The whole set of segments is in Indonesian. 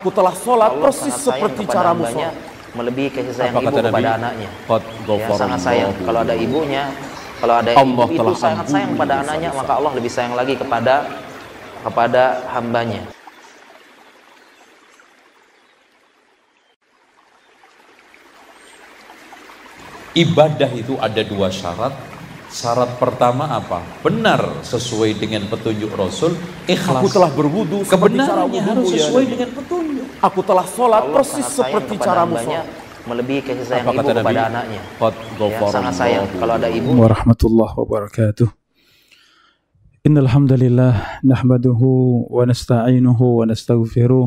Aku telah sholat Allah persis seperti cara musuhnya Melebihi kasih sayang Apakah ibu kepada anaknya. God ya, sangat sayang. Kalau ada ibunya, kalau ada Allah ibu itu sangat sayang pada anaknya, maka Allah lebih sayang lagi kepada kepada hambanya. Ibadah itu ada dua syarat, Syarat pertama apa? Benar sesuai dengan petunjuk Rasul. Ikhlas. Aku telah berwudu. Kebenarannya harus ya sesuai ya, dengan petunjuk. Aku telah sholat Allah persis seperti caramu sholat. Melebihi kasih sayang apa ibu kepada Nabi? anaknya. Qad ya, sangat sayang kalau ada ibu. Warahmatullahi wabarakatuh. Innal hamdalillah nahmaduhu wa nasta'inuhu wa nastaghfiruh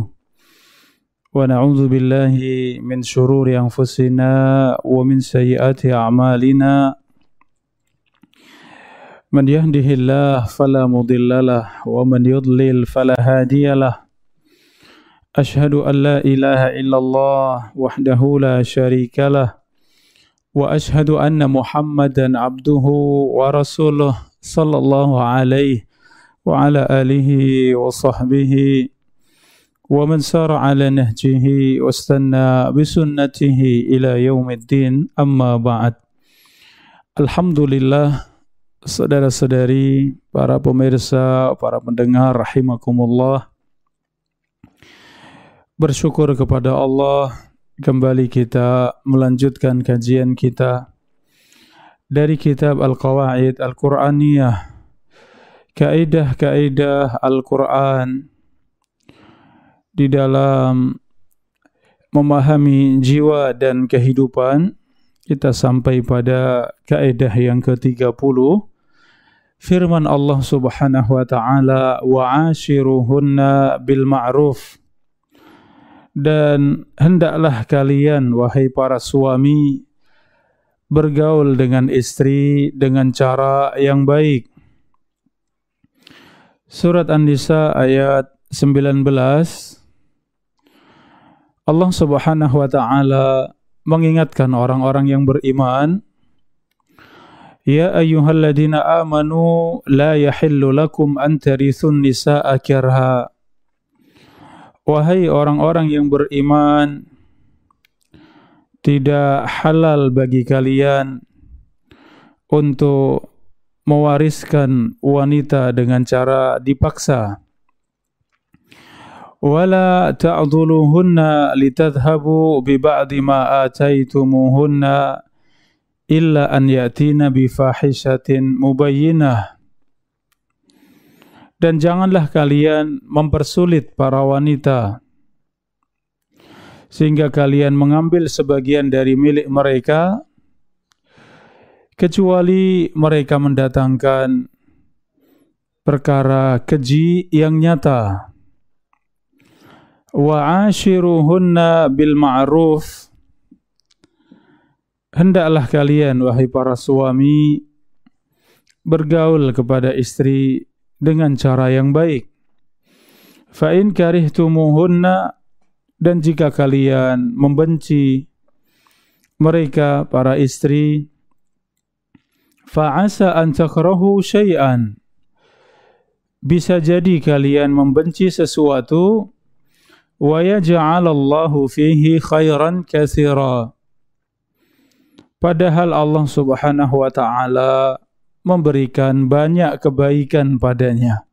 wa na'udzu billahi min shururi anfusina wa min sayyiati a'malina. من يهده الله فلا مضل له ومن يضلل فلا هادي له أشهد أن لا إله إلا الله وحده لا شريك له وأشهد أن محمدا عبده ورسوله صلى الله عليه وعلى آله وصحبه ومن سار على نهجه واستنى بسنته إلى يوم الدين أما بعد الحمد لله saudara-saudari, para pemirsa, para pendengar, rahimakumullah. Bersyukur kepada Allah, kembali kita melanjutkan kajian kita dari kitab Al-Qawaid Al-Quraniyah, kaidah-kaidah Al-Quran di dalam memahami jiwa dan kehidupan kita sampai pada kaedah yang ke-30 firman Allah Subhanahu wa taala wa'ashiruhunna ashiruhunna bil ma'ruf dan hendaklah kalian wahai para suami bergaul dengan istri dengan cara yang baik Surat An-Nisa ayat 19 Allah Subhanahu wa taala mengingatkan orang-orang yang beriman يا أيها الذين آمنوا لا يحل لكم أن ترثوا النساء كرها Wahai orang-orang yang beriman, tidak halal bagi kalian untuk mewariskan wanita dengan cara dipaksa. Wala ta'dhuluhunna litadhhabu bi ba'di ma ataitumuhunna illa an ya'tina bi mubayyinah dan janganlah kalian mempersulit para wanita sehingga kalian mengambil sebagian dari milik mereka kecuali mereka mendatangkan perkara keji yang nyata wa ashiruhunna bil ma'ruf Hendaklah kalian, wahai para suami, bergaul kepada istri dengan cara yang baik. Fa'in karih tumuhunna dan jika kalian membenci mereka para istri, fa'asa an takrahu syai'an. Bisa jadi kalian membenci sesuatu, wa yaja'alallahu fihi khairan kathirah. Padahal Allah Subhanahu wa taala memberikan banyak kebaikan padanya.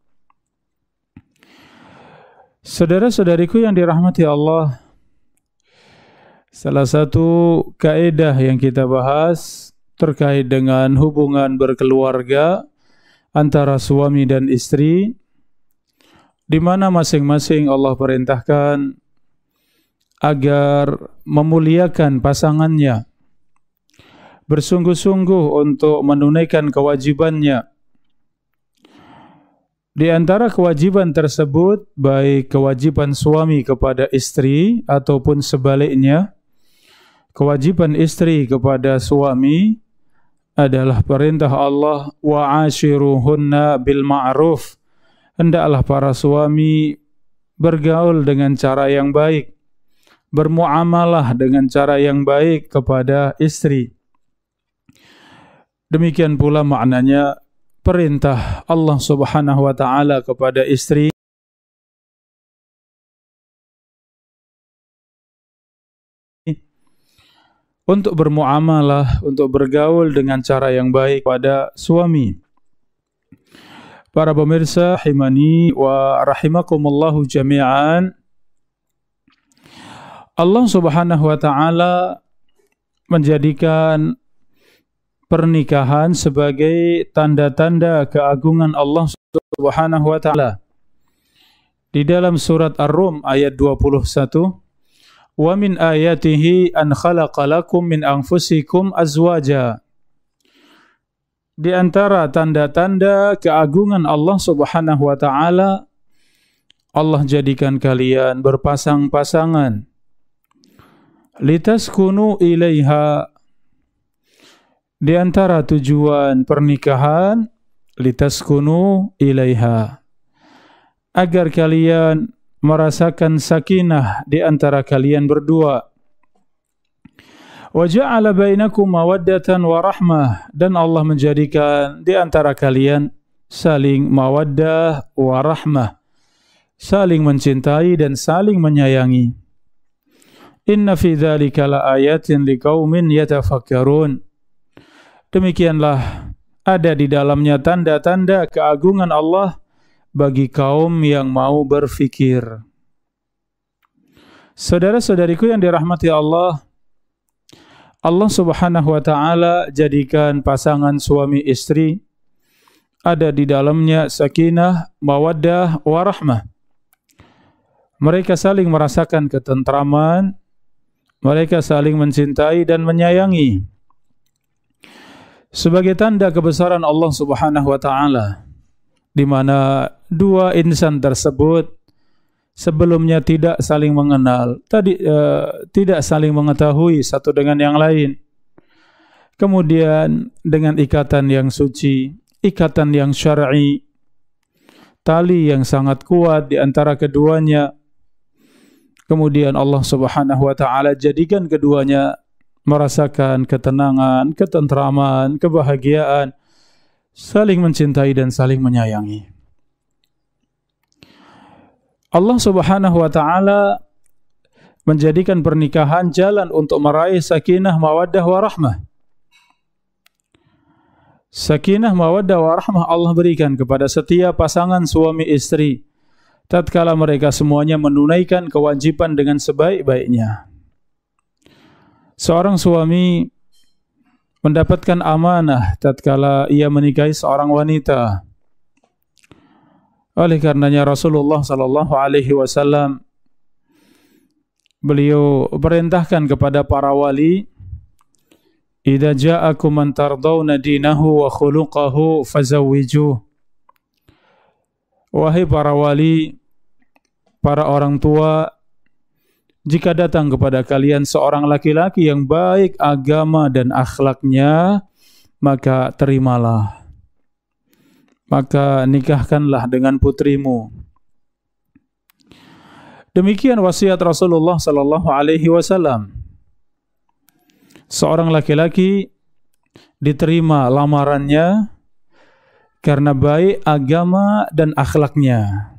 Saudara-saudariku yang dirahmati Allah, salah satu kaedah yang kita bahas terkait dengan hubungan berkeluarga antara suami dan istri di mana masing-masing Allah perintahkan agar memuliakan pasangannya bersungguh-sungguh untuk menunaikan kewajibannya. Di antara kewajiban tersebut, baik kewajiban suami kepada istri ataupun sebaliknya, kewajiban istri kepada suami adalah perintah Allah wa ashiruhunna bil ma'ruf. Hendaklah para suami bergaul dengan cara yang baik, bermuamalah dengan cara yang baik kepada istri. Demikian pula maknanya perintah Allah Subhanahu wa taala kepada istri untuk bermuamalah, untuk bergaul dengan cara yang baik pada suami. Para pemirsa himani wa rahimakumullahu jami'an. Allah Subhanahu wa taala menjadikan pernikahan sebagai tanda-tanda keagungan Allah Subhanahu wa taala. Di dalam surat Ar-Rum ayat 21, "Wa min ayatihi an khalaqa lakum min anfusikum azwaja." Di antara tanda-tanda keagungan Allah Subhanahu wa taala, Allah jadikan kalian berpasang-pasangan. Litaskunu ilaiha di antara tujuan pernikahan litas kunu ilaiha agar kalian merasakan sakinah di antara kalian berdua wa bainakum mawaddatan warahmah dan Allah menjadikan di antara kalian saling mawaddah warahmah saling mencintai dan saling menyayangi inna fi dzalika ayatin liqaumin yatafakkarun Demikianlah ada di dalamnya tanda-tanda keagungan Allah bagi kaum yang mau berfikir. Saudara-saudariku yang dirahmati Allah, Allah Subhanahu wa taala jadikan pasangan suami istri ada di dalamnya sakinah, mawaddah, warahmah. Mereka saling merasakan ketentraman, mereka saling mencintai dan menyayangi. sebagai tanda kebesaran Allah Subhanahu wa taala di mana dua insan tersebut sebelumnya tidak saling mengenal tadi e, tidak saling mengetahui satu dengan yang lain kemudian dengan ikatan yang suci ikatan yang syar'i tali yang sangat kuat di antara keduanya kemudian Allah Subhanahu wa taala jadikan keduanya merasakan ketenangan, ketentraman, kebahagiaan, saling mencintai dan saling menyayangi. Allah Subhanahu wa taala menjadikan pernikahan jalan untuk meraih sakinah, mawaddah warahmah. Sakinah, mawaddah warahmah Allah berikan kepada setiap pasangan suami istri tatkala mereka semuanya menunaikan kewajiban dengan sebaik-baiknya. Seorang suami mendapatkan amanah tatkala ia menikahi seorang wanita. Oleh karenanya Rasulullah sallallahu alaihi wasallam beliau perintahkan kepada para wali Idza ja'akum man tardawna dinahu wa khuluqahu fazawwijuh. Wahai para wali, para orang tua jika datang kepada kalian seorang laki-laki yang baik agama dan akhlaknya, maka terimalah. Maka nikahkanlah dengan putrimu. Demikian wasiat Rasulullah sallallahu alaihi wasallam. Seorang laki-laki diterima lamarannya karena baik agama dan akhlaknya.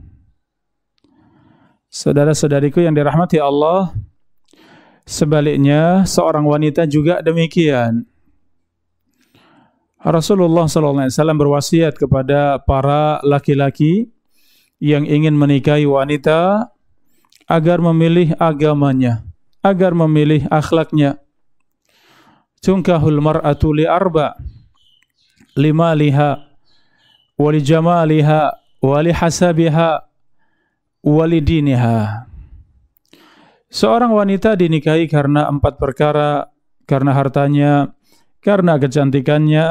Saudara-saudariku yang dirahmati Allah, sebaliknya seorang wanita juga demikian. Rasulullah sallallahu alaihi wasallam berwasiat kepada para laki-laki yang ingin menikahi wanita agar memilih agamanya, agar memilih akhlaknya. Cungkahul mar'atu li arba lima liha wa jamaliha wa li walidiniha. Seorang wanita dinikahi karena empat perkara, karena hartanya, karena kecantikannya,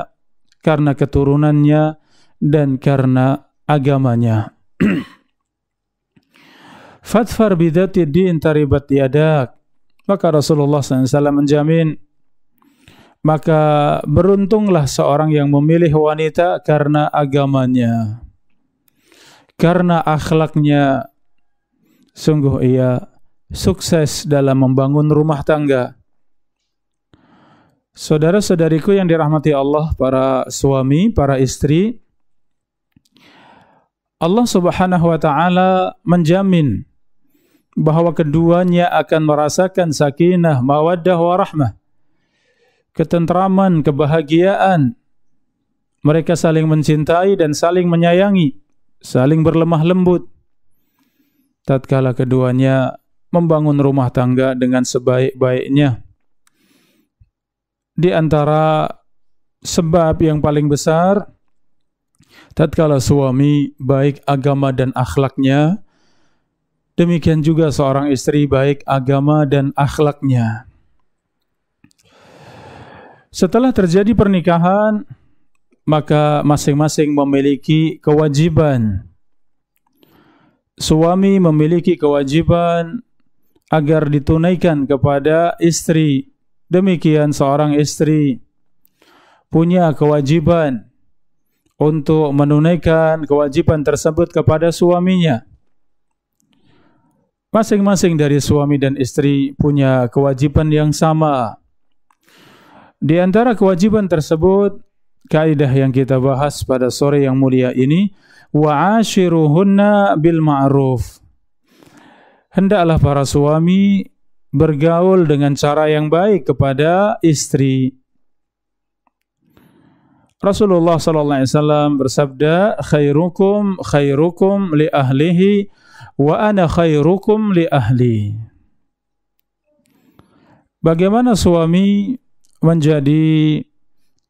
karena keturunannya, dan karena agamanya. Fatfar bidati din taribat diadak. Maka Rasulullah SAW menjamin, maka beruntunglah seorang yang memilih wanita karena agamanya, karena akhlaknya, Sungguh ia sukses dalam membangun rumah tangga. Saudara-saudariku yang dirahmati Allah, para suami, para istri, Allah Subhanahu wa taala menjamin bahwa keduanya akan merasakan sakinah, mawaddah warahmah. Ketentraman, kebahagiaan. Mereka saling mencintai dan saling menyayangi, saling berlemah lembut tatkala keduanya membangun rumah tangga dengan sebaik-baiknya. Di antara sebab yang paling besar tatkala suami baik agama dan akhlaknya, demikian juga seorang istri baik agama dan akhlaknya. Setelah terjadi pernikahan, maka masing-masing memiliki kewajiban suami memiliki kewajiban agar ditunaikan kepada istri. Demikian seorang istri punya kewajiban untuk menunaikan kewajiban tersebut kepada suaminya. Masing-masing dari suami dan istri punya kewajiban yang sama. Di antara kewajiban tersebut kaidah yang kita bahas pada sore yang mulia ini wa ashiruhunna bil ma'ruf hendaklah para suami bergaul dengan cara yang baik kepada istri Rasulullah sallallahu alaihi wasallam bersabda khairukum khairukum li ahlihi wa ana khairukum li ahli Bagaimana suami menjadi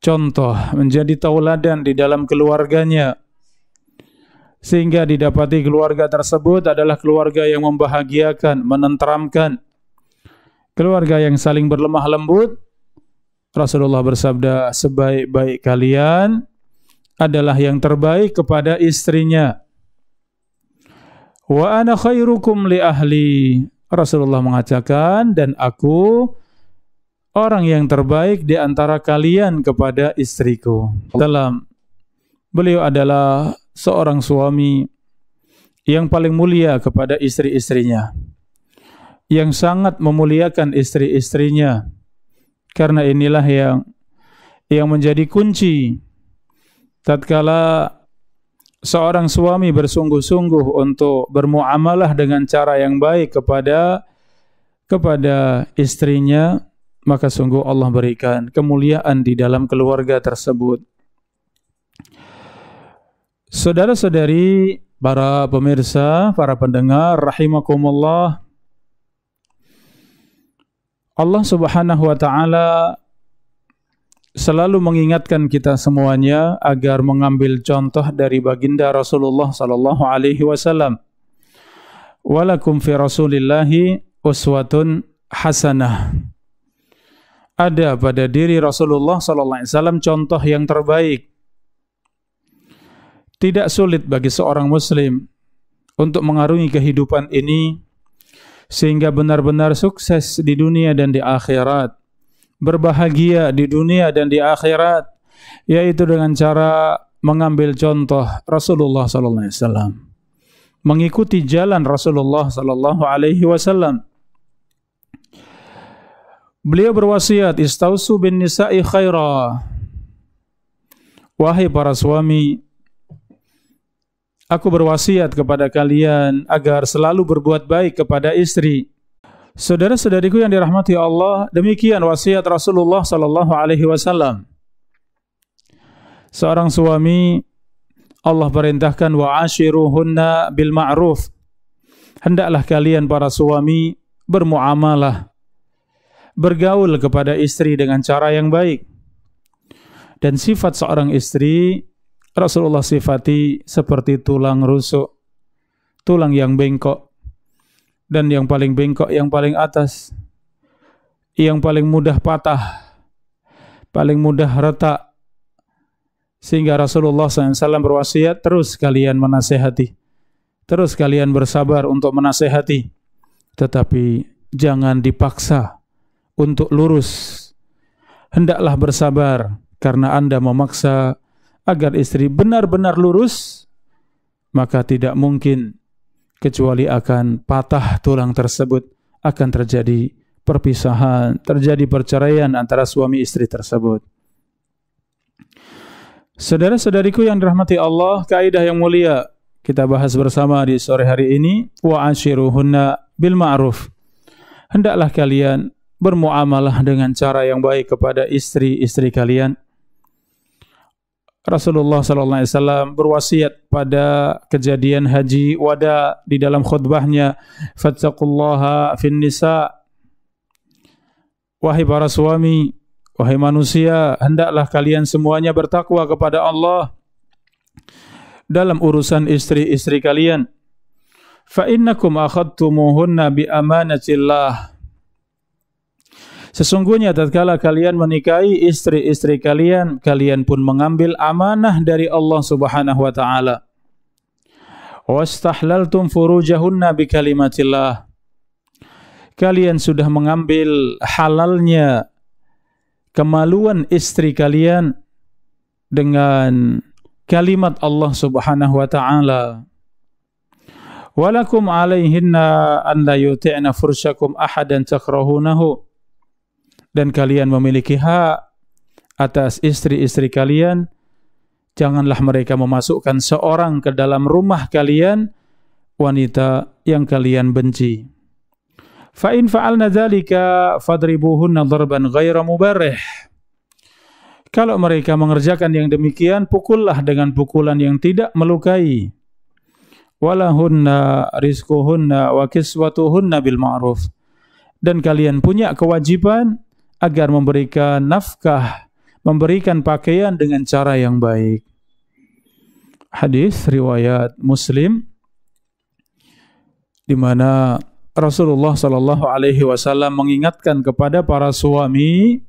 contoh, menjadi tauladan di dalam keluarganya sehingga didapati keluarga tersebut adalah keluarga yang membahagiakan, menenteramkan. Keluarga yang saling berlemah lembut. Rasulullah bersabda, sebaik-baik kalian adalah yang terbaik kepada istrinya. Wa ana khairukum li ahli. Rasulullah mengatakan dan aku orang yang terbaik di antara kalian kepada istriku. Dalam beliau adalah seorang suami yang paling mulia kepada istri-istrinya. Yang sangat memuliakan istri-istrinya. Karena inilah yang yang menjadi kunci tatkala seorang suami bersungguh-sungguh untuk bermuamalah dengan cara yang baik kepada kepada istrinya maka sungguh Allah berikan kemuliaan di dalam keluarga tersebut. Saudara-saudari, para pemirsa, para pendengar, rahimakumullah. Allah Subhanahu wa taala selalu mengingatkan kita semuanya agar mengambil contoh dari baginda Rasulullah sallallahu alaihi wasallam. Walakum fi Rasulillahi uswatun hasanah ada pada diri Rasulullah sallallahu alaihi wasallam contoh yang terbaik. Tidak sulit bagi seorang muslim untuk mengarungi kehidupan ini sehingga benar-benar sukses di dunia dan di akhirat. Berbahagia di dunia dan di akhirat yaitu dengan cara mengambil contoh Rasulullah sallallahu alaihi wasallam. Mengikuti jalan Rasulullah sallallahu alaihi wasallam Beliau berwasiat, "Istausu bin nisa'i khaira." Wahai para suami, aku berwasiat kepada kalian agar selalu berbuat baik kepada istri. Saudara-saudariku yang dirahmati Allah, demikian wasiat Rasulullah sallallahu alaihi wasallam. Seorang suami Allah perintahkan wa bil ma'ruf. Hendaklah kalian para suami bermuamalah bergaul kepada istri dengan cara yang baik. Dan sifat seorang istri Rasulullah sifati seperti tulang rusuk, tulang yang bengkok, dan yang paling bengkok yang paling atas, yang paling mudah patah, paling mudah retak. Sehingga Rasulullah SAW berwasiat terus kalian menasehati, terus kalian bersabar untuk menasehati, tetapi jangan dipaksa untuk lurus. Hendaklah bersabar karena Anda memaksa agar istri benar-benar lurus, maka tidak mungkin kecuali akan patah tulang tersebut, akan terjadi perpisahan, terjadi perceraian antara suami istri tersebut. Saudara-saudariku yang dirahmati Allah, kaidah yang mulia kita bahas bersama di sore hari ini wa ashiruhunna bil ma'ruf. Hendaklah kalian bermuamalah dengan cara yang baik kepada istri-istri kalian. Rasulullah sallallahu alaihi wasallam berwasiat pada kejadian haji wada di dalam khutbahnya fattaqullaha fin nisa wahai para suami wahai manusia hendaklah kalian semuanya bertakwa kepada Allah dalam urusan istri-istri kalian fa innakum akhadtumuhunna bi amanatillah Sesungguhnya tatkala kalian menikahi istri-istri kalian, kalian pun mengambil amanah dari Allah Subhanahu wa taala. Wastahlaltum furujahunna bi kalimatillah. Kalian sudah mengambil halalnya kemaluan istri kalian dengan kalimat Allah Subhanahu wa taala. Walakum alaihinna an la yuti'na fursakum ahadan takrahunahu. dan kalian memiliki hak atas istri-istri kalian, janganlah mereka memasukkan seorang ke dalam rumah kalian wanita yang kalian benci. Fa in fa'alna dzalika fadribuhunna darban ghaira mubarrih. Kalau mereka mengerjakan yang demikian, pukullah dengan pukulan yang tidak melukai. Walahunna rizquhunna wa kiswatuhunna bil ma'ruf. Dan kalian punya kewajiban agar memberikan nafkah, memberikan pakaian dengan cara yang baik. Hadis riwayat Muslim di mana Rasulullah Shallallahu Alaihi Wasallam mengingatkan kepada para suami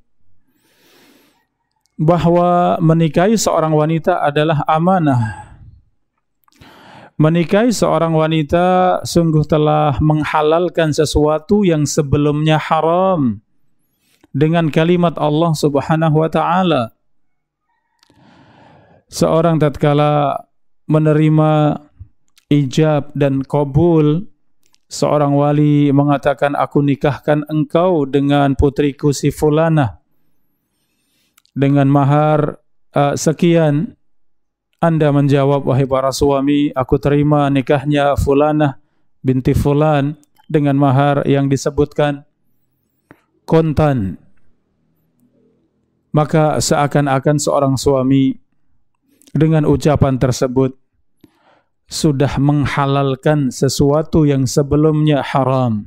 bahwa menikahi seorang wanita adalah amanah. Menikahi seorang wanita sungguh telah menghalalkan sesuatu yang sebelumnya haram dengan kalimat Allah Subhanahu wa taala. Seorang tatkala menerima ijab dan kabul seorang wali mengatakan aku nikahkan engkau dengan putriku si fulana dengan mahar uh, sekian anda menjawab wahai para suami aku terima nikahnya fulana binti fulan dengan mahar yang disebutkan kontan maka seakan-akan seorang suami dengan ucapan tersebut sudah menghalalkan sesuatu yang sebelumnya haram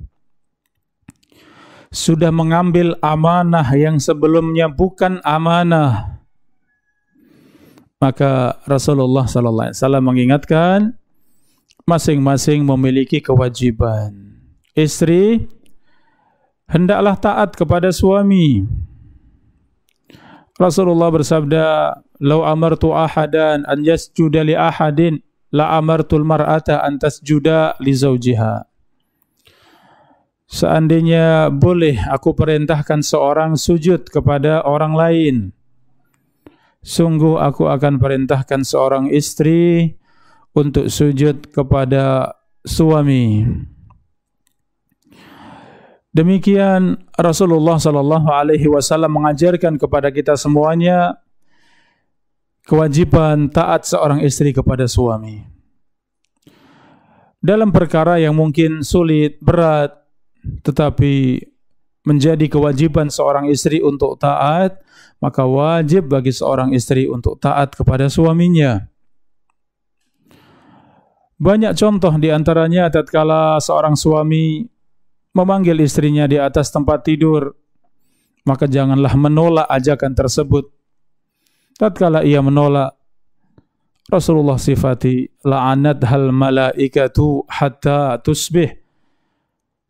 sudah mengambil amanah yang sebelumnya bukan amanah maka Rasulullah sallallahu alaihi wasallam mengingatkan masing-masing memiliki kewajiban istri hendaklah taat kepada suami. Rasulullah bersabda, "Lau amartu ahadan an yasjuda li ahadin, la amartul marata an tasjuda li zawjiha." Seandainya boleh aku perintahkan seorang sujud kepada orang lain, sungguh aku akan perintahkan seorang istri untuk sujud kepada suami. Demikian Rasulullah Shallallahu alaihi wasallam mengajarkan kepada kita semuanya kewajiban taat seorang istri kepada suami. Dalam perkara yang mungkin sulit, berat, tetapi menjadi kewajiban seorang istri untuk taat, maka wajib bagi seorang istri untuk taat kepada suaminya. Banyak contoh di antaranya tatkala seorang suami memanggil istrinya di atas tempat tidur, maka janganlah menolak ajakan tersebut. Tatkala ia menolak, Rasulullah sifati la'anat hal malaikatu hatta tusbih.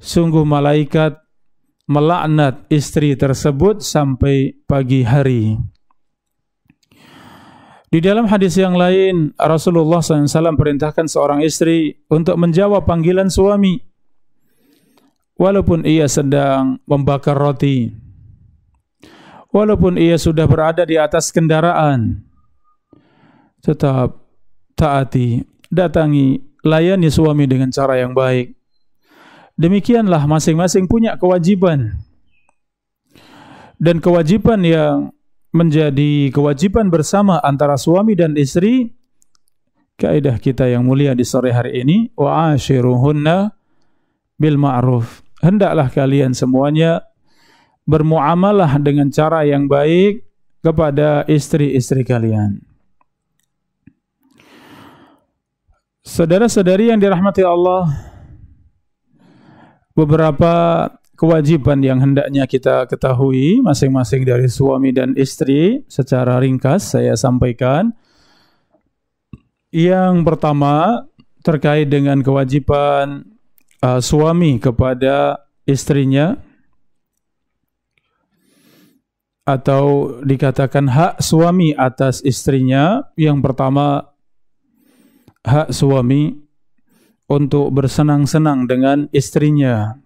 Sungguh malaikat melaknat istri tersebut sampai pagi hari. Di dalam hadis yang lain, Rasulullah SAW perintahkan seorang istri untuk menjawab panggilan suami walaupun ia sedang membakar roti, walaupun ia sudah berada di atas kendaraan, tetap taati, datangi, layani suami dengan cara yang baik. Demikianlah masing-masing punya kewajiban. Dan kewajiban yang menjadi kewajiban bersama antara suami dan istri kaidah kita yang mulia di sore hari ini wa bil ma'ruf hendaklah kalian semuanya bermuamalah dengan cara yang baik kepada istri-istri kalian. Saudara-saudari yang dirahmati Allah, beberapa kewajiban yang hendaknya kita ketahui masing-masing dari suami dan istri secara ringkas saya sampaikan. Yang pertama terkait dengan kewajiban uh, suami kepada istrinya atau dikatakan hak suami atas istrinya yang pertama hak suami untuk bersenang-senang dengan istrinya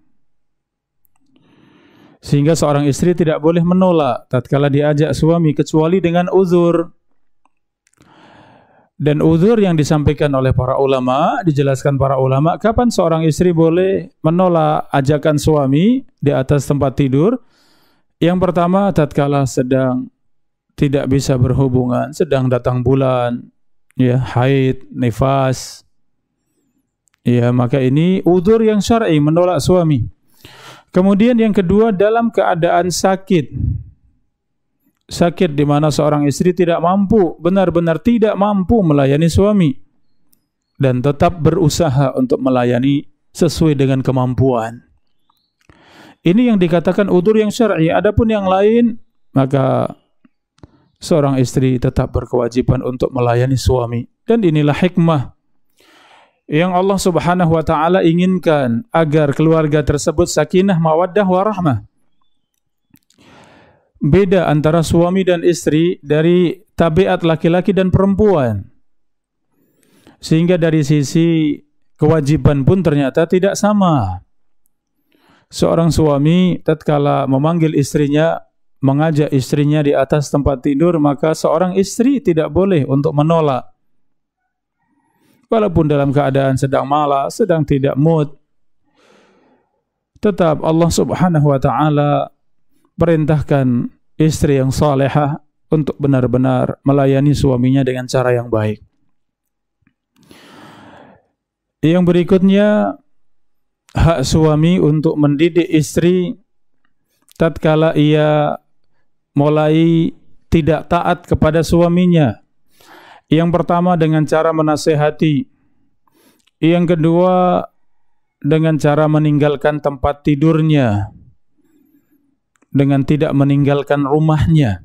sehingga seorang istri tidak boleh menolak tatkala diajak suami kecuali dengan uzur dan uzur yang disampaikan oleh para ulama, dijelaskan para ulama, kapan seorang istri boleh menolak ajakan suami di atas tempat tidur? Yang pertama, tatkala sedang tidak bisa berhubungan, sedang datang bulan, ya haid, nifas, ya maka ini uzur yang syar'i menolak suami. Kemudian yang kedua dalam keadaan sakit, sakit di mana seorang istri tidak mampu, benar-benar tidak mampu melayani suami dan tetap berusaha untuk melayani sesuai dengan kemampuan. Ini yang dikatakan udur yang syar'i. Adapun yang lain maka seorang istri tetap berkewajiban untuk melayani suami dan inilah hikmah yang Allah Subhanahu wa taala inginkan agar keluarga tersebut sakinah, mawaddah, warahmah. beda antara suami dan istri dari tabiat laki-laki dan perempuan sehingga dari sisi kewajiban pun ternyata tidak sama seorang suami tatkala memanggil istrinya mengajak istrinya di atas tempat tidur maka seorang istri tidak boleh untuk menolak walaupun dalam keadaan sedang malas sedang tidak mood tetap Allah Subhanahu wa taala perintahkan istri yang salehah untuk benar-benar melayani suaminya dengan cara yang baik. Yang berikutnya hak suami untuk mendidik istri tatkala ia mulai tidak taat kepada suaminya. Yang pertama dengan cara menasehati. Yang kedua dengan cara meninggalkan tempat tidurnya dengan tidak meninggalkan rumahnya.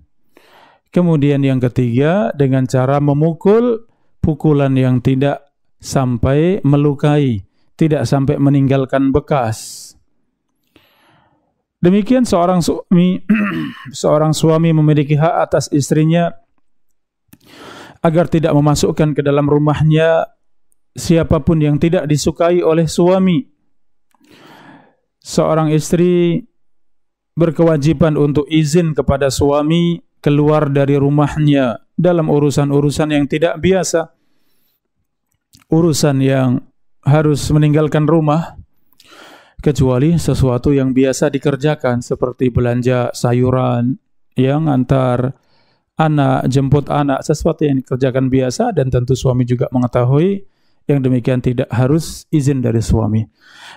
Kemudian yang ketiga dengan cara memukul pukulan yang tidak sampai melukai, tidak sampai meninggalkan bekas. Demikian seorang suami seorang suami memiliki hak atas istrinya agar tidak memasukkan ke dalam rumahnya siapapun yang tidak disukai oleh suami. Seorang istri berkewajiban untuk izin kepada suami keluar dari rumahnya dalam urusan-urusan yang tidak biasa. Urusan yang harus meninggalkan rumah kecuali sesuatu yang biasa dikerjakan seperti belanja sayuran yang antar anak jemput anak sesuatu yang dikerjakan biasa dan tentu suami juga mengetahui yang demikian tidak harus izin dari suami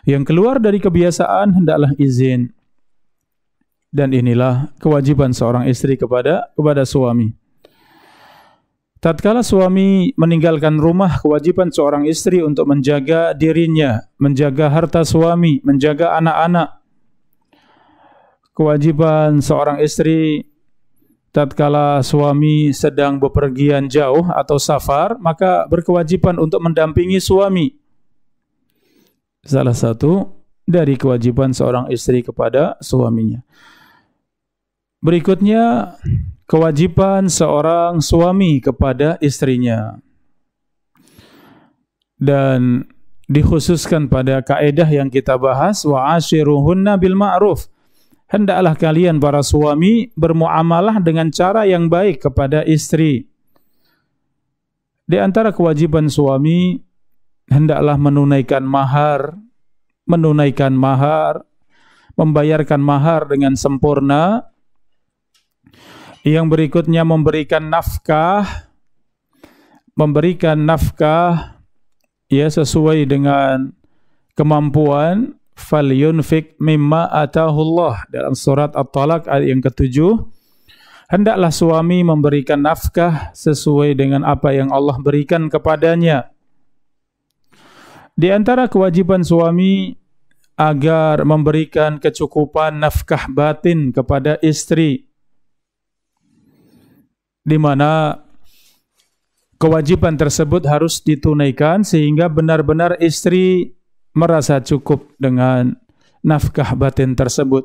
yang keluar dari kebiasaan hendaklah izin dan inilah kewajiban seorang istri kepada kepada suami. Tatkala suami meninggalkan rumah, kewajiban seorang istri untuk menjaga dirinya, menjaga harta suami, menjaga anak-anak. Kewajiban seorang istri tatkala suami sedang bepergian jauh atau safar, maka berkewajiban untuk mendampingi suami. Salah satu dari kewajiban seorang istri kepada suaminya. Berikutnya kewajiban seorang suami kepada istrinya. Dan dikhususkan pada kaedah yang kita bahas wa ashiruhunna bil ma'ruf. Hendaklah kalian para suami bermuamalah dengan cara yang baik kepada istri. Di antara kewajiban suami hendaklah menunaikan mahar, menunaikan mahar, membayarkan mahar dengan sempurna yang berikutnya memberikan nafkah memberikan nafkah ya sesuai dengan kemampuan falyunfik mimma atahullah dalam surat At-Talaq ayat yang ketujuh hendaklah suami memberikan nafkah sesuai dengan apa yang Allah berikan kepadanya di antara kewajiban suami agar memberikan kecukupan nafkah batin kepada istri di mana kewajiban tersebut harus ditunaikan sehingga benar-benar istri merasa cukup dengan nafkah batin tersebut.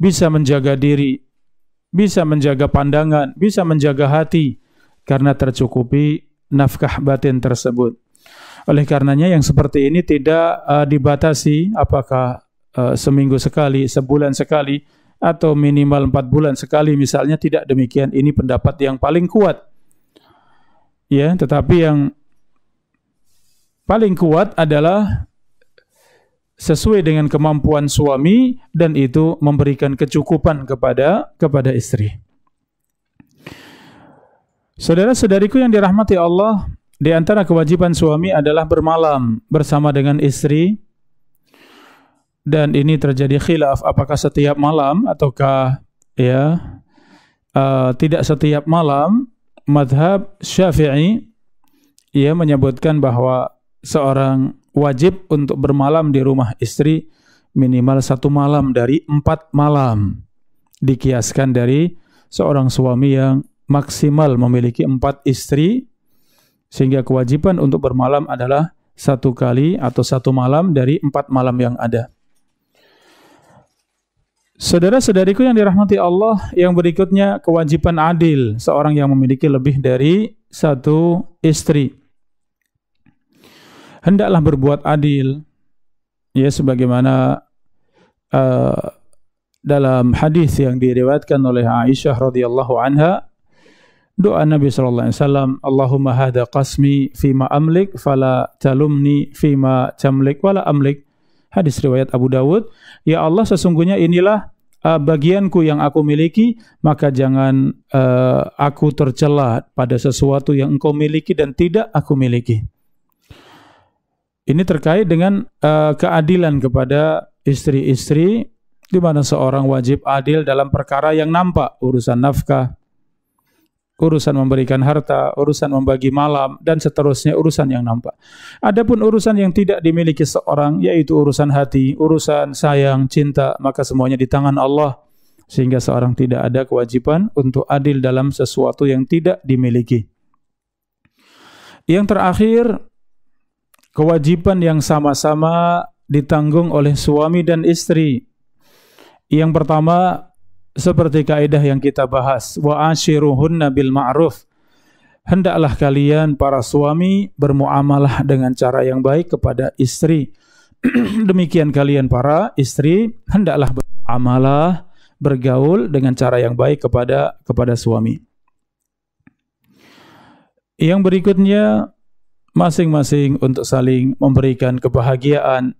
Bisa menjaga diri, bisa menjaga pandangan, bisa menjaga hati karena tercukupi nafkah batin tersebut. Oleh karenanya yang seperti ini tidak uh, dibatasi apakah uh, seminggu sekali, sebulan sekali, atau minimal empat bulan sekali misalnya tidak demikian ini pendapat yang paling kuat ya tetapi yang paling kuat adalah sesuai dengan kemampuan suami dan itu memberikan kecukupan kepada kepada istri Saudara-saudariku yang dirahmati Allah di antara kewajiban suami adalah bermalam bersama dengan istri dan ini terjadi khilaf apakah setiap malam ataukah ya uh, tidak setiap malam madhab syafi'i ia ya, menyebutkan bahwa seorang wajib untuk bermalam di rumah istri minimal satu malam dari empat malam dikiaskan dari seorang suami yang maksimal memiliki empat istri sehingga kewajiban untuk bermalam adalah satu kali atau satu malam dari empat malam yang ada. Saudara-saudariku yang dirahmati Allah, yang berikutnya kewajiban adil seorang yang memiliki lebih dari satu istri. Hendaklah berbuat adil, ya sebagaimana uh, dalam hadis yang diriwayatkan oleh Aisyah radhiyallahu anha, doa Nabi saw. Allahumma hada qasmi fima amlik, fala talumni fima tamlik, wala amlik hadis riwayat Abu Dawud, ya Allah sesungguhnya inilah uh, bagianku yang aku miliki, maka jangan uh, aku tercela pada sesuatu yang engkau miliki dan tidak aku miliki. Ini terkait dengan uh, keadilan kepada istri-istri di mana seorang wajib adil dalam perkara yang nampak, urusan nafkah, urusan memberikan harta, urusan membagi malam dan seterusnya urusan yang nampak. Adapun urusan yang tidak dimiliki seorang yaitu urusan hati, urusan sayang, cinta, maka semuanya di tangan Allah sehingga seorang tidak ada kewajiban untuk adil dalam sesuatu yang tidak dimiliki. Yang terakhir, kewajiban yang sama-sama ditanggung oleh suami dan istri. Yang pertama, seperti kaidah yang kita bahas wa ashiruhunna bil ma'ruf hendaklah kalian para suami bermuamalah dengan cara yang baik kepada istri demikian kalian para istri hendaklah beramalah bergaul dengan cara yang baik kepada kepada suami yang berikutnya masing-masing untuk saling memberikan kebahagiaan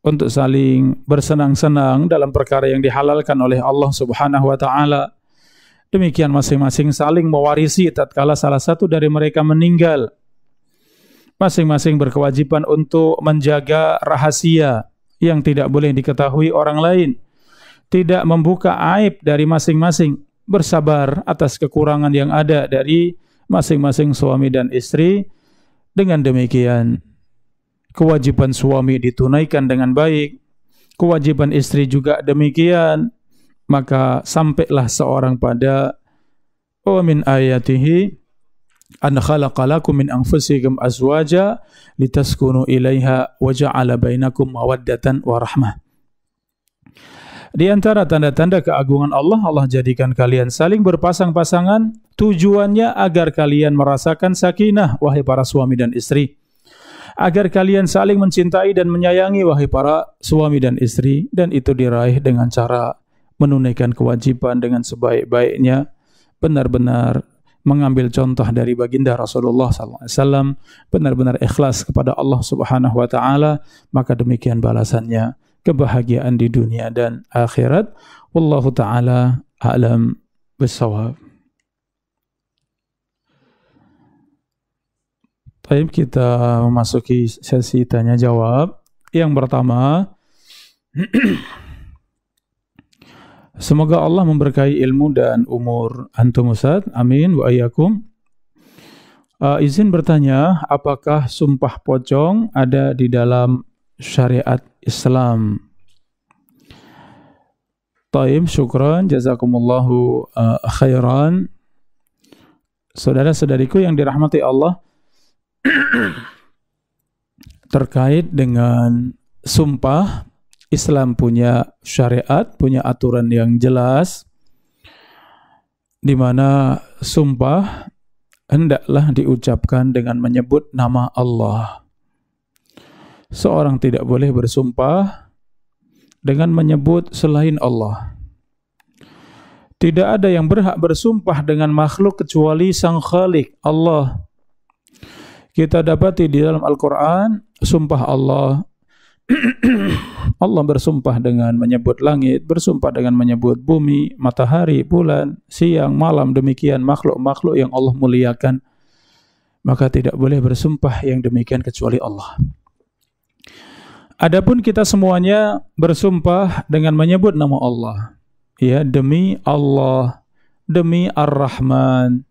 untuk saling bersenang-senang dalam perkara yang dihalalkan oleh Allah Subhanahu wa taala. Demikian masing-masing saling mewarisi tatkala salah satu dari mereka meninggal. Masing-masing berkewajiban untuk menjaga rahasia yang tidak boleh diketahui orang lain. Tidak membuka aib dari masing-masing. Bersabar atas kekurangan yang ada dari masing-masing suami dan istri. Dengan demikian, kewajiban suami ditunaikan dengan baik, kewajiban istri juga demikian, maka sampailah seorang pada wa oh, min ayatihi an khalaqalakum min anfusikum azwaja litaskunu ilaiha wa ja'ala bainakum mawaddatan wa rahmah. Di antara tanda-tanda keagungan Allah, Allah jadikan kalian saling berpasang-pasangan, tujuannya agar kalian merasakan sakinah, wahai para suami dan istri agar kalian saling mencintai dan menyayangi wahai para suami dan istri dan itu diraih dengan cara menunaikan kewajiban dengan sebaik-baiknya benar-benar mengambil contoh dari baginda Rasulullah SAW benar-benar ikhlas kepada Allah Subhanahu wa taala maka demikian balasannya kebahagiaan di dunia dan akhirat wallahu taala alam bisawab Baik, kita memasuki sesi tanya jawab. Yang pertama, semoga Allah memberkahi ilmu dan umur antum Ustaz. Amin wa ayyakum. Uh, izin bertanya, apakah sumpah pocong ada di dalam syariat Islam? Taib, syukran, jazakumullahu uh, khairan. Saudara-saudariku yang dirahmati Allah, terkait dengan sumpah, Islam punya syariat, punya aturan yang jelas, di mana sumpah hendaklah diucapkan dengan menyebut nama Allah. Seorang tidak boleh bersumpah dengan menyebut selain Allah. Tidak ada yang berhak bersumpah dengan makhluk kecuali Sang Khalik, Allah kita dapati di dalam Al-Quran sumpah Allah Allah bersumpah dengan menyebut langit, bersumpah dengan menyebut bumi, matahari, bulan, siang, malam, demikian makhluk-makhluk yang Allah muliakan. Maka tidak boleh bersumpah yang demikian kecuali Allah. Adapun kita semuanya bersumpah dengan menyebut nama Allah. Ya, demi Allah, demi Ar-Rahman,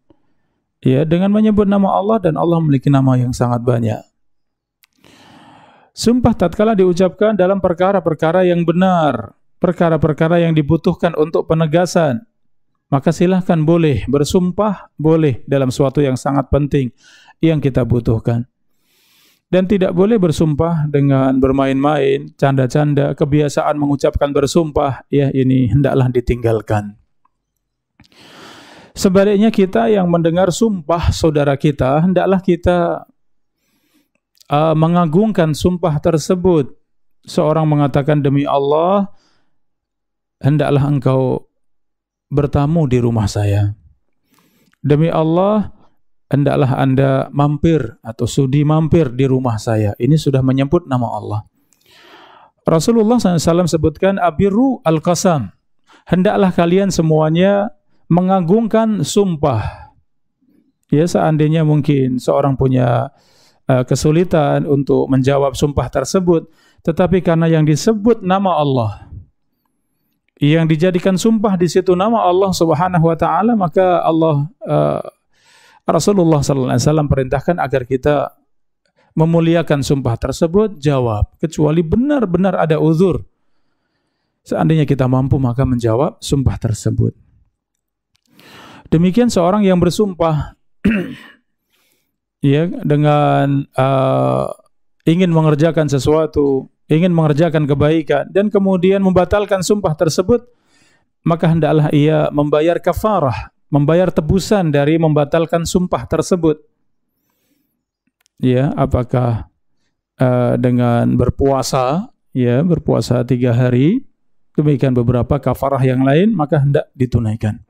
ya dengan menyebut nama Allah dan Allah memiliki nama yang sangat banyak. Sumpah tatkala diucapkan dalam perkara-perkara yang benar, perkara-perkara yang dibutuhkan untuk penegasan, maka silahkan boleh bersumpah, boleh dalam suatu yang sangat penting yang kita butuhkan. Dan tidak boleh bersumpah dengan bermain-main, canda-canda, kebiasaan mengucapkan bersumpah, ya ini hendaklah ditinggalkan. Sebaliknya kita yang mendengar sumpah saudara kita, hendaklah kita uh, mengagungkan sumpah tersebut. Seorang mengatakan demi Allah, hendaklah engkau bertamu di rumah saya. Demi Allah, hendaklah Anda mampir atau sudi mampir di rumah saya. Ini sudah menyebut nama Allah. Rasulullah SAW sebutkan abiru al-qasam. Hendaklah kalian semuanya mengagungkan sumpah. Ya seandainya mungkin seorang punya uh, kesulitan untuk menjawab sumpah tersebut, tetapi karena yang disebut nama Allah yang dijadikan sumpah di situ nama Allah Subhanahu wa taala, maka Allah uh, Rasulullah sallallahu alaihi wasallam perintahkan agar kita memuliakan sumpah tersebut, jawab kecuali benar-benar ada uzur. Seandainya kita mampu maka menjawab sumpah tersebut. Demikian seorang yang bersumpah ya dengan uh, ingin mengerjakan sesuatu, ingin mengerjakan kebaikan dan kemudian membatalkan sumpah tersebut, maka hendaklah ia membayar kafarah, membayar tebusan dari membatalkan sumpah tersebut. Ya, apakah uh, dengan berpuasa, ya berpuasa tiga hari, demikian beberapa kafarah yang lain, maka hendak ditunaikan.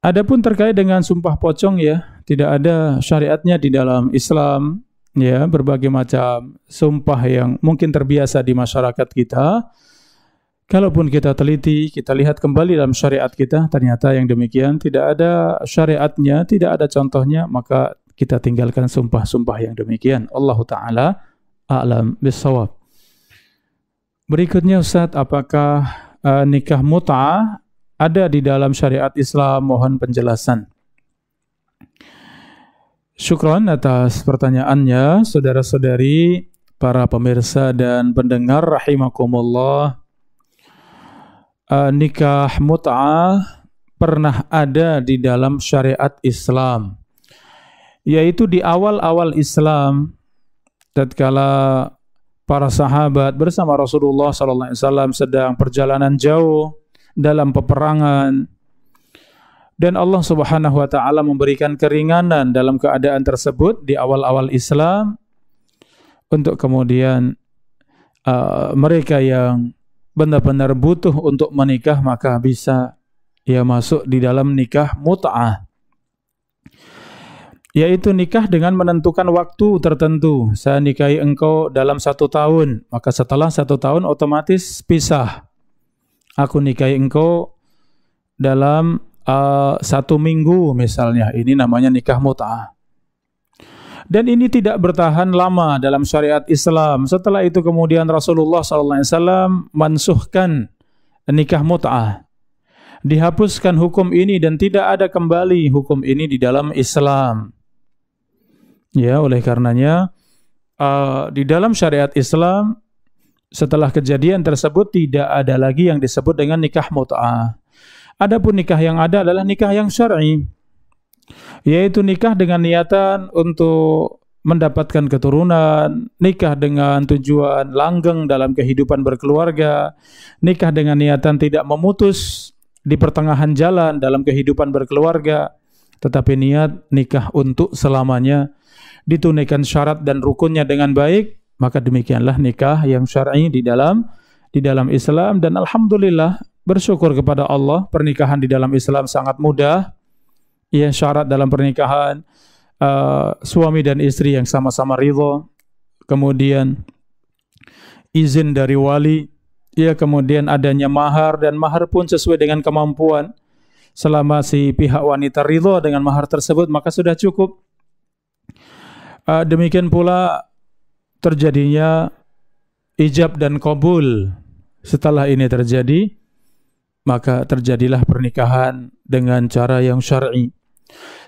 Adapun terkait dengan sumpah pocong ya, tidak ada syariatnya di dalam Islam ya, berbagai macam sumpah yang mungkin terbiasa di masyarakat kita. Kalaupun kita teliti, kita lihat kembali dalam syariat kita, ternyata yang demikian tidak ada syariatnya, tidak ada contohnya, maka kita tinggalkan sumpah-sumpah yang demikian. Allah taala a'lam bisawab. Berikutnya Ustaz, apakah uh, nikah mut'ah ada di dalam syariat Islam? Mohon penjelasan. Syukron atas pertanyaannya, saudara-saudari, para pemirsa dan pendengar rahimakumullah. Uh, nikah mut'ah pernah ada di dalam syariat Islam. Yaitu di awal-awal Islam, tatkala para sahabat bersama Rasulullah SAW sedang perjalanan jauh, dalam peperangan dan Allah Subhanahu wa taala memberikan keringanan dalam keadaan tersebut di awal-awal Islam untuk kemudian uh, mereka yang benar-benar butuh untuk menikah maka bisa ya masuk di dalam nikah mut'ah yaitu nikah dengan menentukan waktu tertentu. Saya nikahi engkau dalam satu tahun, maka setelah satu tahun otomatis pisah aku nikahi engkau dalam uh, satu minggu misalnya. Ini namanya nikah mut'ah. Dan ini tidak bertahan lama dalam syariat Islam. Setelah itu kemudian Rasulullah SAW mansuhkan nikah mut'ah. Dihapuskan hukum ini dan tidak ada kembali hukum ini di dalam Islam. Ya, oleh karenanya uh, di dalam syariat Islam setelah kejadian tersebut tidak ada lagi yang disebut dengan nikah mut'ah. Adapun nikah yang ada adalah nikah yang syar'i. Yaitu nikah dengan niatan untuk mendapatkan keturunan, nikah dengan tujuan langgeng dalam kehidupan berkeluarga, nikah dengan niatan tidak memutus di pertengahan jalan dalam kehidupan berkeluarga, tetapi niat nikah untuk selamanya ditunaikan syarat dan rukunnya dengan baik maka demikianlah nikah yang syar'i di dalam di dalam Islam dan alhamdulillah bersyukur kepada Allah pernikahan di dalam Islam sangat mudah. Ya syarat dalam pernikahan uh, suami dan istri yang sama-sama ridho, kemudian izin dari wali, ya kemudian adanya mahar dan mahar pun sesuai dengan kemampuan. Selama si pihak wanita ridho dengan mahar tersebut maka sudah cukup. Uh, demikian pula terjadinya ijab dan kabul. Setelah ini terjadi, maka terjadilah pernikahan dengan cara yang syar'i.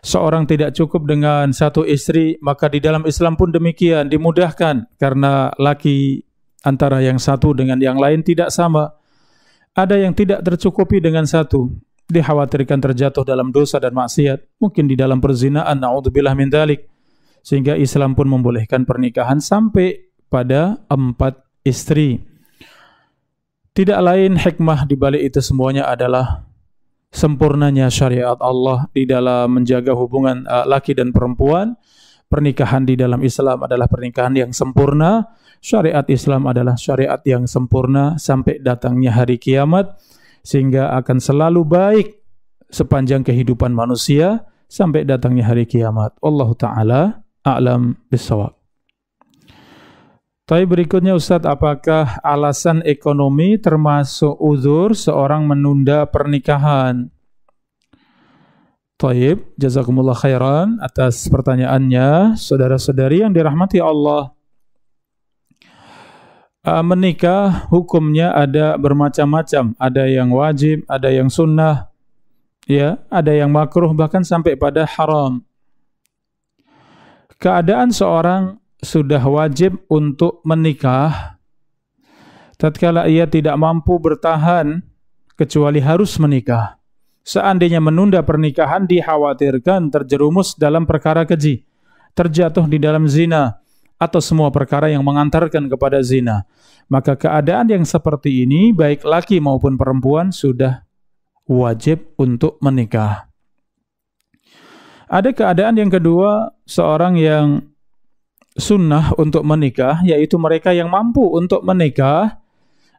Seorang tidak cukup dengan satu istri, maka di dalam Islam pun demikian dimudahkan karena laki antara yang satu dengan yang lain tidak sama. Ada yang tidak tercukupi dengan satu, dikhawatirkan terjatuh dalam dosa dan maksiat, mungkin di dalam perzinaan, naudzubillah min dalik sehingga Islam pun membolehkan pernikahan sampai pada empat istri. Tidak lain hikmah di balik itu semuanya adalah sempurnanya syariat Allah di dalam menjaga hubungan uh, laki dan perempuan. Pernikahan di dalam Islam adalah pernikahan yang sempurna. Syariat Islam adalah syariat yang sempurna sampai datangnya hari kiamat sehingga akan selalu baik sepanjang kehidupan manusia sampai datangnya hari kiamat. Allah taala a'lam bisawab. Tapi berikutnya Ustadz, apakah alasan ekonomi termasuk uzur seorang menunda pernikahan? Taib, jazakumullah khairan atas pertanyaannya. Saudara-saudari yang dirahmati Allah, menikah hukumnya ada bermacam-macam. Ada yang wajib, ada yang sunnah, ya, ada yang makruh, bahkan sampai pada haram keadaan seorang sudah wajib untuk menikah tatkala ia tidak mampu bertahan kecuali harus menikah. Seandainya menunda pernikahan dikhawatirkan terjerumus dalam perkara keji, terjatuh di dalam zina, atau semua perkara yang mengantarkan kepada zina. Maka keadaan yang seperti ini, baik laki maupun perempuan, sudah wajib untuk menikah. Ada keadaan yang kedua, seorang yang sunnah untuk menikah, yaitu mereka yang mampu untuk menikah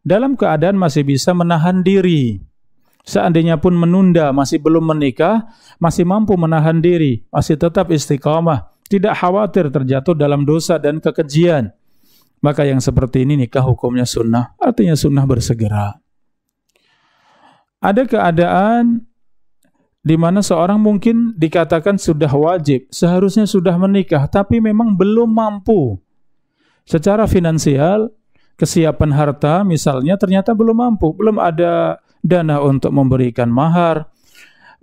dalam keadaan masih bisa menahan diri. Seandainya pun menunda, masih belum menikah, masih mampu menahan diri, masih tetap istiqomah tidak khawatir terjatuh dalam dosa dan kekejian. Maka yang seperti ini nikah hukumnya sunnah, artinya sunnah bersegera. Ada keadaan di mana seorang mungkin dikatakan sudah wajib, seharusnya sudah menikah, tapi memang belum mampu. Secara finansial, kesiapan harta misalnya ternyata belum mampu, belum ada dana untuk memberikan mahar,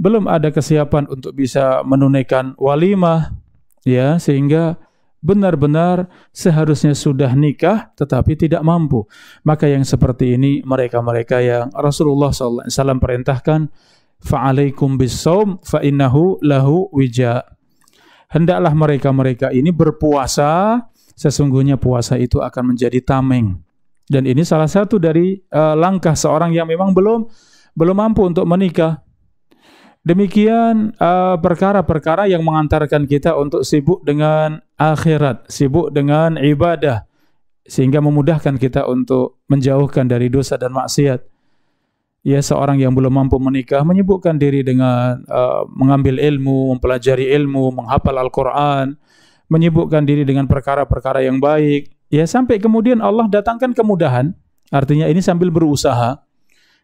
belum ada kesiapan untuk bisa menunaikan walimah, ya, sehingga benar-benar seharusnya sudah nikah tetapi tidak mampu. Maka yang seperti ini mereka-mereka yang Rasulullah SAW perintahkan fa'alaikum bisawm fa lahu wija. Hendaklah mereka-mereka ini berpuasa, sesungguhnya puasa itu akan menjadi tameng. Dan ini salah satu dari uh, langkah seorang yang memang belum belum mampu untuk menikah. Demikian eh, perkara-perkara uh, yang mengantarkan kita untuk sibuk dengan akhirat, sibuk dengan ibadah, sehingga memudahkan kita untuk menjauhkan dari dosa dan maksiat ya seorang yang belum mampu menikah menyebutkan diri dengan uh, mengambil ilmu, mempelajari ilmu, menghafal Al-Qur'an, menyebutkan diri dengan perkara-perkara yang baik, ya sampai kemudian Allah datangkan kemudahan. Artinya ini sambil berusaha.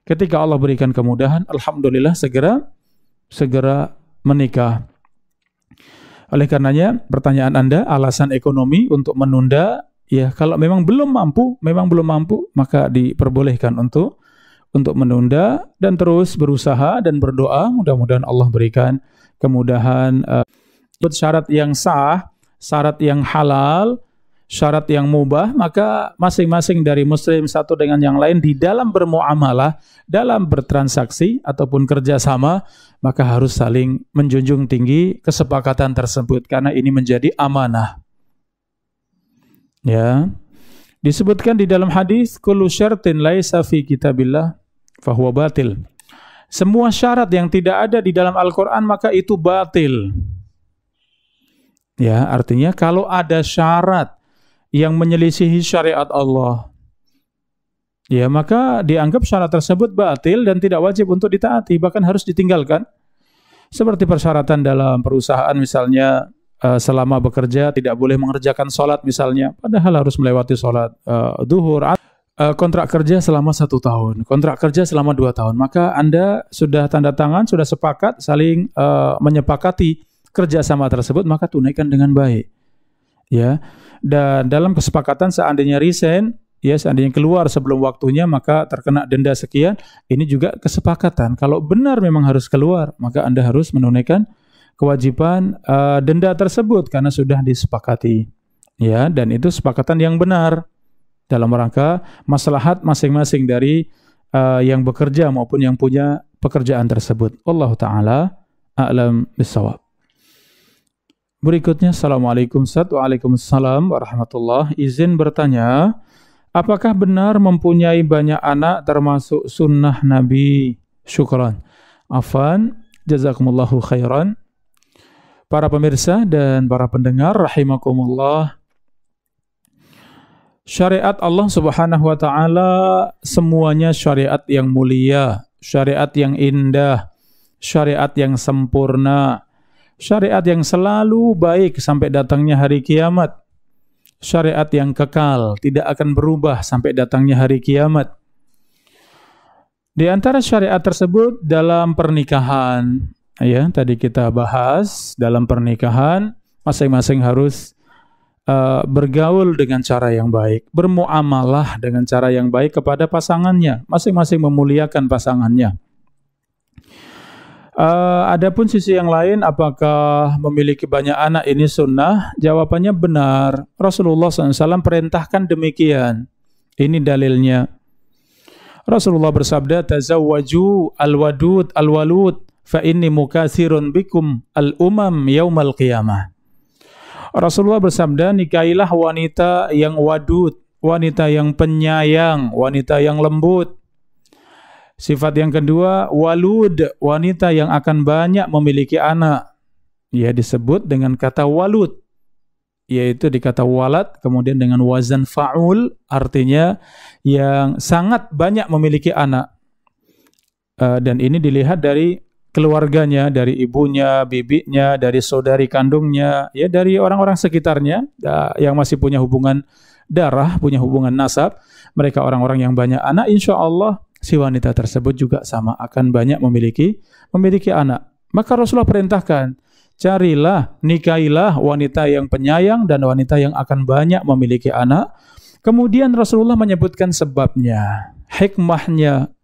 Ketika Allah berikan kemudahan, alhamdulillah segera segera menikah. Oleh karenanya, pertanyaan Anda alasan ekonomi untuk menunda, ya kalau memang belum mampu, memang belum mampu, maka diperbolehkan untuk untuk menunda dan terus berusaha dan berdoa mudah-mudahan Allah berikan kemudahan uh, syarat yang sah, syarat yang halal, syarat yang mubah, maka masing-masing dari muslim satu dengan yang lain di dalam bermuamalah, dalam bertransaksi ataupun kerjasama, maka harus saling menjunjung tinggi kesepakatan tersebut karena ini menjadi amanah. Ya, Disebutkan di dalam hadis kullu syartin laisa fi kitabillah fahuwa batil. Semua syarat yang tidak ada di dalam Al-Qur'an maka itu batil. Ya, artinya kalau ada syarat yang menyelisihi syariat Allah, ya maka dianggap syarat tersebut batil dan tidak wajib untuk ditaati, bahkan harus ditinggalkan. Seperti persyaratan dalam perusahaan misalnya Eh, selama bekerja tidak boleh mengerjakan sholat misalnya, padahal harus melewati sholat uh, duhur. Uh, kontrak kerja selama satu tahun, kontrak kerja selama dua tahun, maka anda sudah tanda tangan, sudah sepakat, saling uh, menyepakati sama tersebut, maka tunaikan dengan baik, ya. Dan dalam kesepakatan seandainya resign, ya seandainya keluar sebelum waktunya maka terkena denda sekian. Ini juga kesepakatan. Kalau benar memang harus keluar, maka Anda harus menunaikan kewajiban uh, denda tersebut karena sudah disepakati. Ya, dan itu sepakatan yang benar dalam rangka maslahat masing-masing dari uh, yang bekerja maupun yang punya pekerjaan tersebut. Allah taala a'lam bisawab. Berikutnya, Assalamualaikum Ustaz. Waalaikumsalam warahmatullah. Izin bertanya, apakah benar mempunyai banyak anak termasuk sunnah Nabi? Syukran. Afan, jazakumullahu khairan para pemirsa dan para pendengar rahimakumullah. Syariat Allah Subhanahu wa taala semuanya syariat yang mulia, syariat yang indah, syariat yang sempurna, syariat yang selalu baik sampai datangnya hari kiamat. Syariat yang kekal, tidak akan berubah sampai datangnya hari kiamat. Di antara syariat tersebut dalam pernikahan, ya tadi kita bahas dalam pernikahan masing-masing harus uh, bergaul dengan cara yang baik, bermuamalah dengan cara yang baik kepada pasangannya, masing-masing memuliakan pasangannya. Uh, Adapun sisi yang lain, apakah memiliki banyak anak ini sunnah? Jawabannya benar. Rasulullah SAW perintahkan demikian. Ini dalilnya. Rasulullah bersabda, "Tazawwaju al-wadud fa inni mukasirun bikum al umam yaumal qiyamah. Rasulullah bersabda, nikailah wanita yang wadud, wanita yang penyayang, wanita yang lembut. Sifat yang kedua, walud, wanita yang akan banyak memiliki anak. Ia disebut dengan kata walud, yaitu dikata walad, kemudian dengan wazan faul, artinya yang sangat banyak memiliki anak. Uh, dan ini dilihat dari keluarganya, dari ibunya, bibinya, dari saudari kandungnya, ya dari orang-orang sekitarnya yang masih punya hubungan darah, punya hubungan nasab, mereka orang-orang yang banyak anak, insya Allah si wanita tersebut juga sama akan banyak memiliki memiliki anak. Maka Rasulullah perintahkan, carilah, nikailah wanita yang penyayang dan wanita yang akan banyak memiliki anak. Kemudian Rasulullah menyebutkan sebabnya, hikmahnya,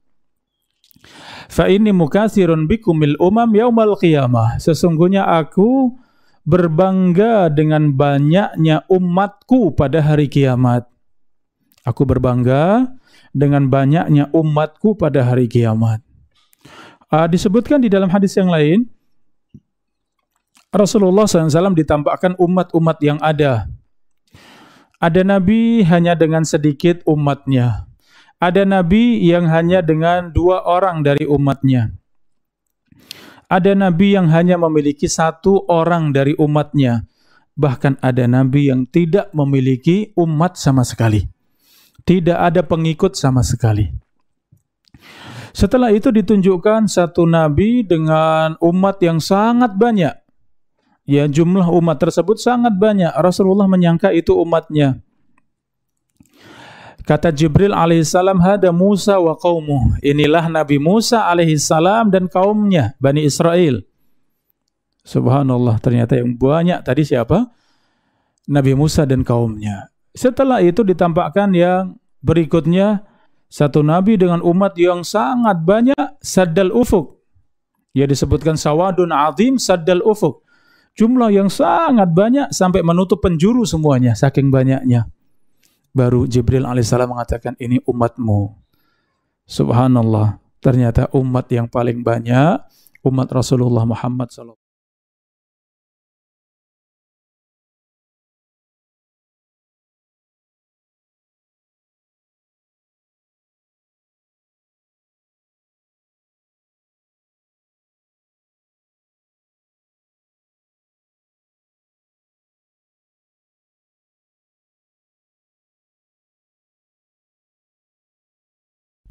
Fa ini mukasirun bikumil umam yaumal qiyamah. Sesungguhnya aku berbangga dengan banyaknya umatku pada hari kiamat. Aku berbangga dengan banyaknya umatku pada hari kiamat. Uh, disebutkan di dalam hadis yang lain, Rasulullah SAW ditampakkan umat-umat yang ada. Ada nabi hanya dengan sedikit umatnya. Ada nabi yang hanya dengan dua orang dari umatnya. Ada nabi yang hanya memiliki satu orang dari umatnya. Bahkan ada nabi yang tidak memiliki umat sama sekali. Tidak ada pengikut sama sekali. Setelah itu ditunjukkan satu nabi dengan umat yang sangat banyak. Ya, jumlah umat tersebut sangat banyak. Rasulullah menyangka itu umatnya. Kata Jibril alaihissalam, "Hada Musa wa kaumuh Inilah Nabi Musa alaihissalam dan kaumnya, Bani Israel. Subhanallah, ternyata yang banyak tadi siapa? Nabi Musa dan kaumnya. Setelah itu ditampakkan yang berikutnya satu nabi dengan umat yang sangat banyak saddal ufuk. Ia disebutkan sawadun azim saddal ufuk. Jumlah yang sangat banyak sampai menutup penjuru semuanya saking banyaknya baru Jibril alaihissalam mengatakan ini umatmu. Subhanallah, ternyata umat yang paling banyak umat Rasulullah Muhammad SAW.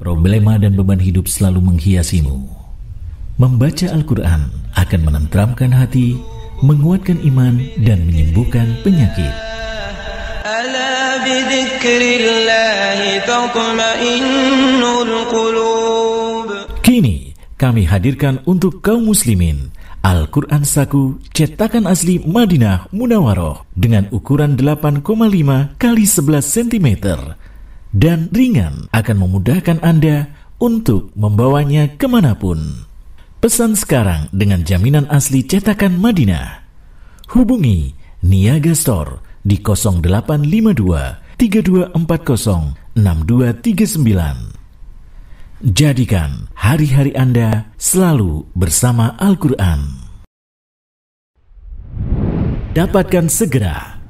Problema dan beban hidup selalu menghiasimu. Membaca Al-Quran akan menentramkan hati, menguatkan iman, dan menyembuhkan penyakit. Kini kami hadirkan untuk kaum muslimin Al-Quran Saku cetakan asli Madinah Munawaroh dengan ukuran 8,5 kali 11 cm dan ringan akan memudahkan Anda untuk membawanya kemanapun. Pesan sekarang dengan jaminan asli cetakan Madinah. Hubungi Niaga Store di 0852 3240 6239. Jadikan hari-hari Anda selalu bersama Al-Quran. Dapatkan segera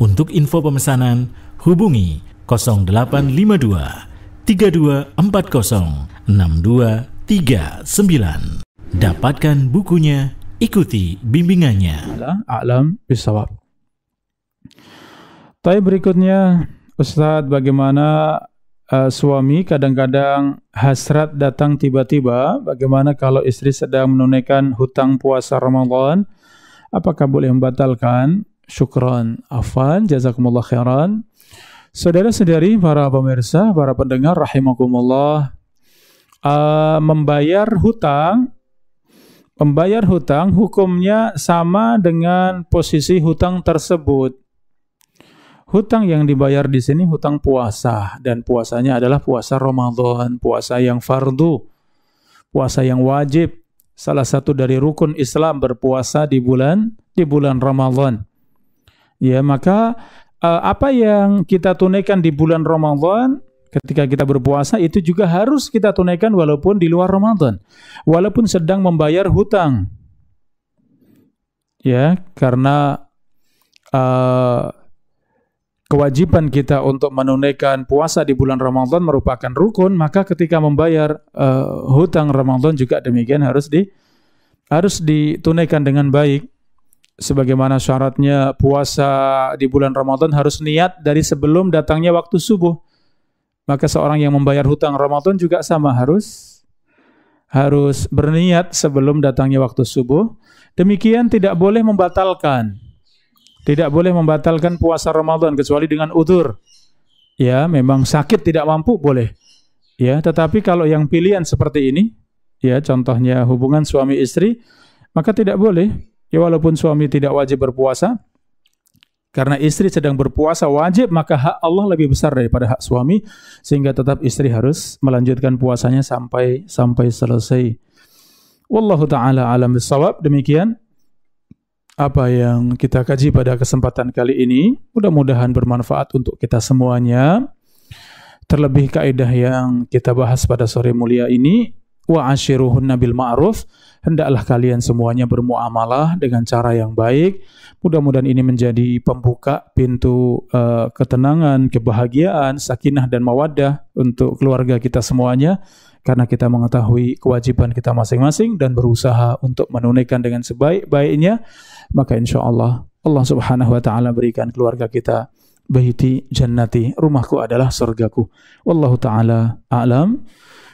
untuk info pemesanan, hubungi 0852 3240 6239. Dapatkan bukunya, ikuti bimbingannya. Alam bisawab. Tapi berikutnya, Ustadz bagaimana uh, suami kadang-kadang hasrat datang tiba-tiba, bagaimana kalau istri sedang menunaikan hutang puasa Ramadan, apakah boleh membatalkan? Syukran afan, jazakumullah khairan. Saudara-saudari, para pemirsa, para pendengar, rahimakumullah. Uh, membayar hutang, membayar hutang hukumnya sama dengan posisi hutang tersebut. Hutang yang dibayar di sini hutang puasa dan puasanya adalah puasa Ramadan, puasa yang fardu, puasa yang wajib. Salah satu dari rukun Islam berpuasa di bulan di bulan Ramadan. Ya, maka uh, apa yang kita tunaikan di bulan Ramadan ketika kita berpuasa itu juga harus kita tunaikan walaupun di luar Ramadan. Walaupun sedang membayar hutang. Ya, karena uh, kewajiban kita untuk menunaikan puasa di bulan Ramadan merupakan rukun, maka ketika membayar uh, hutang Ramadan juga demikian harus di harus ditunaikan dengan baik sebagaimana syaratnya puasa di bulan Ramadan harus niat dari sebelum datangnya waktu subuh. Maka seorang yang membayar hutang Ramadan juga sama harus harus berniat sebelum datangnya waktu subuh. Demikian tidak boleh membatalkan. Tidak boleh membatalkan puasa Ramadan kecuali dengan udur. Ya, memang sakit tidak mampu boleh. Ya, tetapi kalau yang pilihan seperti ini, ya contohnya hubungan suami istri, maka tidak boleh Ya walaupun suami tidak wajib berpuasa, karena istri sedang berpuasa wajib, maka hak Allah lebih besar daripada hak suami, sehingga tetap istri harus melanjutkan puasanya sampai sampai selesai. Wallahu taala alam bisawab. Demikian apa yang kita kaji pada kesempatan kali ini. Mudah-mudahan bermanfaat untuk kita semuanya. Terlebih kaidah yang kita bahas pada sore mulia ini wa ashiruhunna bil ma'ruf hendaklah kalian semuanya bermuamalah dengan cara yang baik mudah-mudahan ini menjadi pembuka pintu uh, ketenangan kebahagiaan sakinah dan mawaddah untuk keluarga kita semuanya karena kita mengetahui kewajiban kita masing-masing dan berusaha untuk menunaikan dengan sebaik-baiknya maka insya Allah Allah subhanahu wa ta'ala berikan keluarga kita baiti jannati rumahku adalah surgaku wallahu ta'ala a'lam